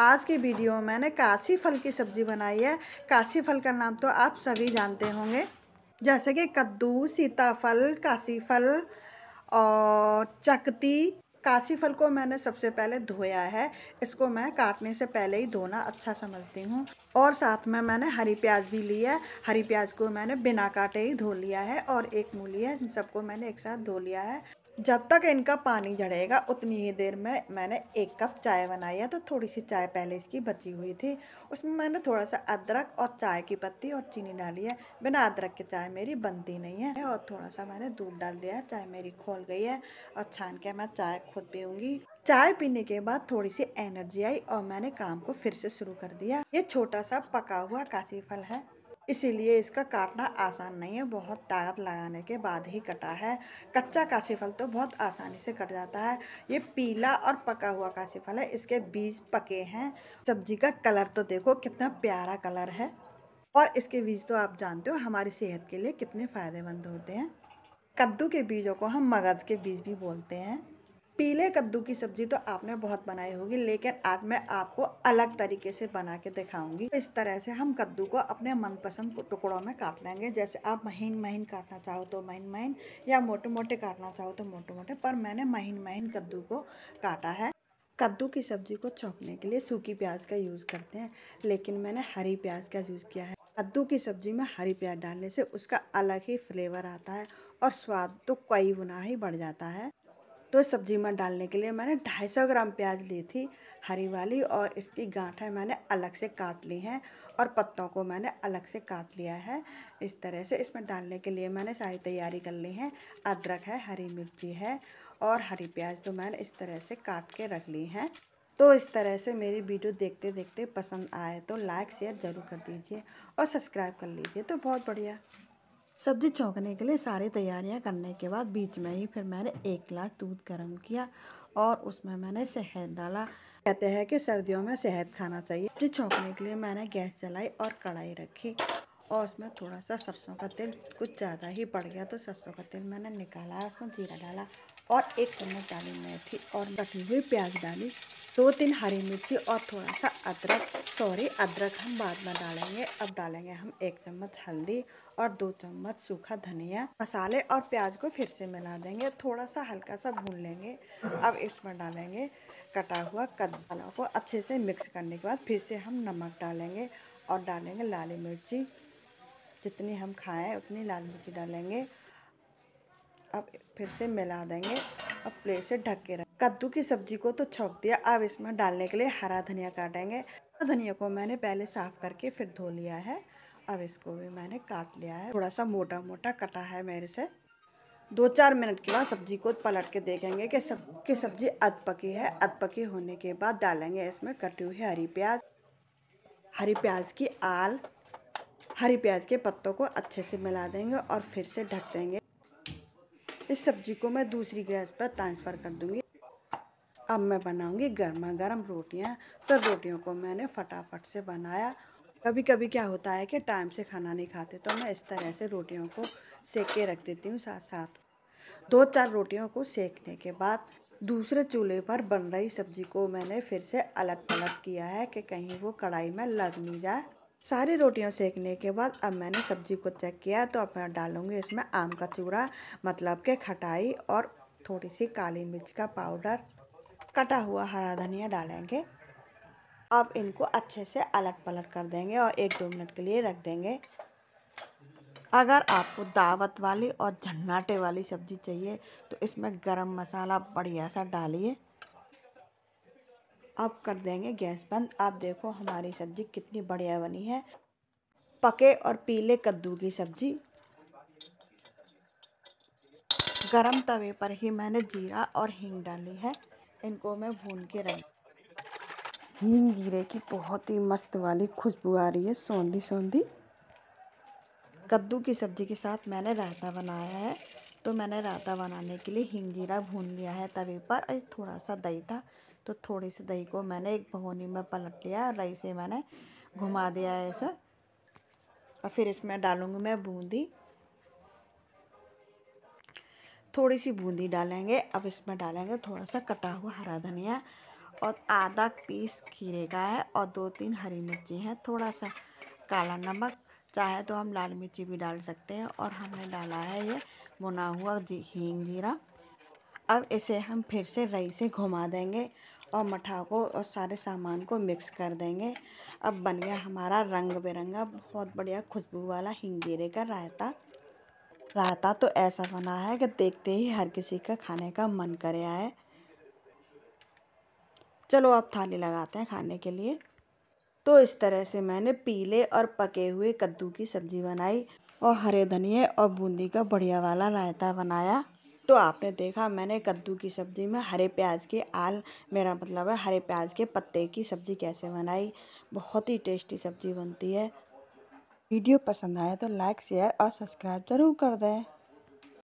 आज की वीडियो में मैंने काशी फल की सब्ज़ी बनाई है काशी फल का नाम तो आप सभी जानते होंगे जैसे कि कद्दू सीताफल काशी फल और चकती काशी फल को मैंने सबसे पहले धोया है इसको मैं काटने से पहले ही धोना अच्छा समझती हूँ और साथ में मैंने हरी प्याज भी ली है हरी प्याज को मैंने बिना काटे ही धो लिया है और एक मूली है इन सबको मैंने एक साथ धो लिया है जब तक इनका पानी झड़ेगा उतनी ही देर में मैंने एक कप चाय बनाई है तो थोड़ी सी चाय पहले इसकी बची हुई थी उसमें मैंने थोड़ा सा अदरक और चाय की पत्ती और चीनी डाली है बिना अदरक के चाय मेरी बनती नहीं है और थोड़ा सा मैंने दूध डाल दिया है चाय मेरी खोल गई है और छान के मैं चाय खुद पीऊँगी चाय पीने के बाद थोड़ी सी एनर्जी आई और मैंने काम को फिर से शुरू कर दिया ये छोटा सा पका हुआ काशी फल है इसीलिए इसका काटना आसान नहीं है बहुत ताकत लगाने के बाद ही कटा है कच्चा काशीफल तो बहुत आसानी से कट जाता है ये पीला और पका हुआ काशीफल है इसके बीज पके हैं सब्जी का कलर तो देखो कितना प्यारा कलर है और इसके बीज तो आप जानते हो हमारी सेहत के लिए कितने फ़ायदेमंद होते हैं कद्दू के बीजों को हम मगज़ के बीज भी बोलते हैं पीले कद्दू की सब्जी तो आपने बहुत बनाई होगी लेकिन आज मैं आपको अलग तरीके से बना के दिखाऊंगी इस तरह से हम कद्दू को अपने मनपसंद टुकड़ों में काट लेंगे जैसे आप महीन महीन काटना चाहो तो महीन महीन या मोटे मोटे काटना चाहो तो मोटे मोटे पर मैंने महीन महीन कद्दू को काटा है कद्दू की सब्जी को चौंकने के लिए सूखी प्याज का यूज़ करते हैं लेकिन मैंने हरी प्याज का यूज़ किया है कद्दू की सब्जी में हरी प्याज डालने से उसका अलग ही फ्लेवर आता है और स्वाद तो कई गुना ही बढ़ जाता है तो सब्जी में डालने के लिए मैंने 250 ग्राम प्याज ली थी हरी वाली और इसकी गांठें मैंने अलग से काट ली हैं और पत्तों को मैंने अलग से काट लिया है इस तरह से इसमें डालने के लिए मैंने सारी तैयारी कर ली है अदरक है हरी मिर्ची है और हरी प्याज तो मैंने इस तरह से काट के रख ली हैं तो इस तरह से मेरी वीडियो देखते देखते पसंद आए तो लाइक शेयर ज़रूर कर दीजिए और सब्सक्राइब कर लीजिए तो बहुत बढ़िया सब्ज़ी छोंकने के लिए सारी तैयारियां करने के बाद बीच में ही फिर मैंने एक गिलास दूध गर्म किया और उसमें मैंने शहद डाला कहते हैं कि सर्दियों में शहद खाना चाहिए सब्ज़ी छोंकने के लिए मैंने गैस जलाई और कढ़ाई रखी और उसमें थोड़ा सा सरसों का तेल कुछ ज़्यादा ही पड़ गया तो सरसों का तेल मैंने निकाला उसमें जीरा डाला और एक चम्मच डाली मेथी और कटी हुई प्याज डाली दो तीन हरी मिर्ची और थोड़ा सा अदरक सॉरी अदरक हम बाद में डालेंगे अब डालेंगे हम एक चम्मच हल्दी और दो चम्मच सूखा धनिया मसाले और प्याज को फिर से मिला देंगे थोड़ा सा हल्का सा भून लेंगे अब इसमें डालेंगे कटा हुआ कद्दू को अच्छे से मिक्स करने के बाद फिर से हम नमक डालेंगे और डालेंगे लाली मिर्ची जितनी हम खाएँ उतनी लाल मिर्ची डालेंगे अब फिर से मिला देंगे अब प्लेट से ढक के रख कद्दू की सब्जी को तो छोंक दिया अब इसमें डालने के लिए हरा धनिया काटेंगे धनिया को मैंने पहले साफ करके फिर धो लिया है अब इसको भी मैंने काट लिया है थोड़ा सा मोटा मोटा कटा है मेरे से दो चार मिनट के बाद सब्जी को पलट के देखेंगे कि सब की सब्जी अध पकी है अध पकी होने के बाद डालेंगे इसमें कटी हुई हरी प्याज हरी प्याज की आल हरी प्याज के पत्तों को अच्छे से मिला देंगे और फिर से ढक देंगे इस सब्जी को मैं दूसरी गैस पर ट्रांसफ़र कर दूंगी अब मैं बनाऊंगी गर्मा गर्म रोटियाँ तो रोटियों को मैंने फटाफट से बनाया कभी कभी क्या होता है कि टाइम से खाना नहीं खाते तो मैं इस तरह से रोटियों को सेक के रख देती हूँ साथ साथ दो चार रोटियों को सेकने के बाद दूसरे चूल्हे पर बन रही सब्जी को मैंने फिर से अलट पलट किया है कि कहीं वो कढ़ाई में लग नहीं जाए सारी रोटियां सेकने के बाद अब मैंने सब्जी को चेक किया तो अब मैं डालूँगी इसमें आम का चूड़ा मतलब के खटाई और थोड़ी सी काली मिर्च का पाउडर कटा हुआ हरा धनिया डालेंगे अब इनको अच्छे से अलट पलट कर देंगे और एक दो मिनट के लिए रख देंगे अगर आपको दावत वाली और झन्नाटे वाली सब्ज़ी चाहिए तो इसमें गरम मसाला बढ़िया सा डालिए अब कर देंगे गैस बंद आप देखो हमारी सब्ज़ी कितनी बढ़िया बनी है पके और पीले कद्दू की सब्ज़ी गरम तवे पर ही मैंने जीरा और हींग डाली है इनको मैं भून के रख हींग जीरे की बहुत ही मस्त वाली खुशबू आ रही है सौंधी सौंधी कद्दू की सब्ज़ी के साथ मैंने रायता बनाया है तो मैंने रायता बनाने के लिए हिंग जीरा भून लिया है तवे पर और थोड़ा सा दही था तो थोड़ी सी दही को मैंने एक भगोनी में पलट लिया और से मैंने घुमा दिया है इसे और फिर इसमें डालूँगी मैं बूंदी थोड़ी सी बूंदी डालेंगे अब इसमें डालेंगे थोड़ा सा कटा हुआ हरा धनिया और आधा पीस खीरे का है और दो तीन हरी मिर्ची है थोड़ा सा काला नमक चाहे तो हम लाल मिर्ची भी डाल सकते हैं और हमने डाला है ये बुना हुआ जी हींग जीरा अब इसे हम फिर से रई से घुमा देंगे और मठा को और सारे सामान को मिक्स कर देंगे अब बन गया हमारा रंग बिरंगा बहुत बढ़िया खुशबू वाला हिंगेरे का रायता रायता तो ऐसा बना है कि देखते ही हर किसी का खाने का मन कर है चलो अब थाली लगाते हैं खाने के लिए तो इस तरह से मैंने पीले और पके हुए कद्दू की सब्ज़ी बनाई और हरे धनिए और बूंदी का बढ़िया वाला रायता बनाया तो आपने देखा मैंने कद्दू की सब्ज़ी में हरे प्याज के आल मेरा मतलब है हरे प्याज के पत्ते की सब्ज़ी कैसे बनाई बहुत ही टेस्टी सब्ज़ी बनती है वीडियो पसंद आए तो लाइक शेयर और सब्सक्राइब ज़रूर कर दें